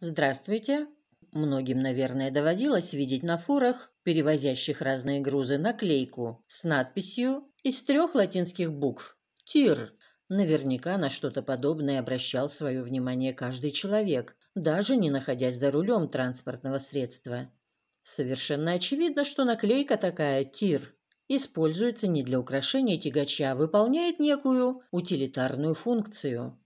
Здравствуйте. Многим, наверное, доводилось видеть на фурах, перевозящих разные грузы, наклейку с надписью из трех латинских букв «ТИР». Наверняка на что-то подобное обращал свое внимание каждый человек, даже не находясь за рулем транспортного средства. Совершенно очевидно, что наклейка такая «ТИР» используется не для украшения тягача, а выполняет некую утилитарную функцию.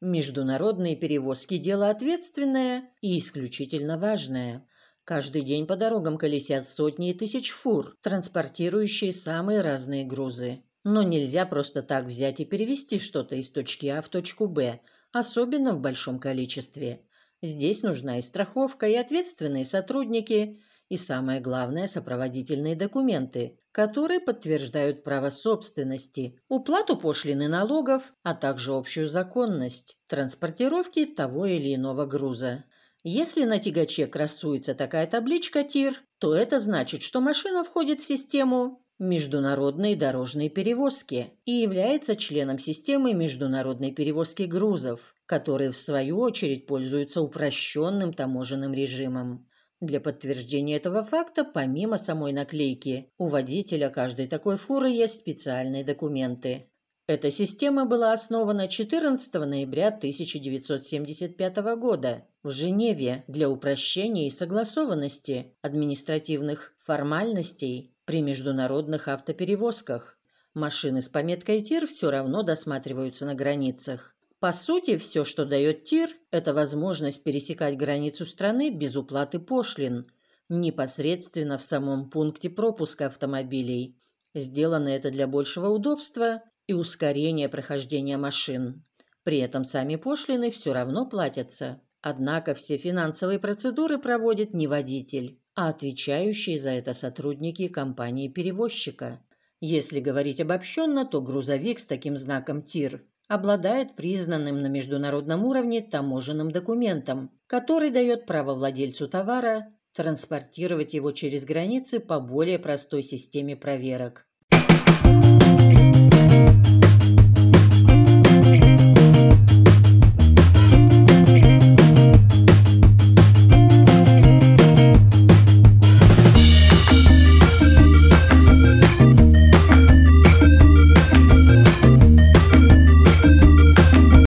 Международные перевозки – дело ответственное и исключительно важное. Каждый день по дорогам колесят сотни и тысяч фур, транспортирующие самые разные грузы. Но нельзя просто так взять и перевести что-то из точки А в точку Б, особенно в большом количестве. Здесь нужна и страховка, и ответственные сотрудники, и, самое главное, сопроводительные документы, которые подтверждают право собственности, уплату пошлины налогов, а также общую законность транспортировки того или иного груза. Если на тягаче красуется такая табличка ТИР, то это значит, что машина входит в систему международные дорожные перевозки и является членом системы международной перевозки грузов, которые в свою очередь пользуются упрощенным таможенным режимом. Для подтверждения этого факта, помимо самой наклейки, у водителя каждой такой фуры есть специальные документы. Эта система была основана 14 ноября 1975 года в Женеве для упрощения и согласованности административных формальностей при международных автоперевозках. Машины с пометкой ТИР все равно досматриваются на границах. По сути, все, что дает ТИР, это возможность пересекать границу страны без уплаты пошлин, непосредственно в самом пункте пропуска автомобилей. Сделано это для большего удобства и ускорения прохождения машин. При этом сами пошлины все равно платятся. Однако все финансовые процедуры проводит не водитель, а отвечающие за это сотрудники компании-перевозчика. Если говорить обобщенно, то грузовик с таким знаком ТИР обладает признанным на международном уровне таможенным документом, который дает право владельцу товара транспортировать его через границы по более простой системе проверок.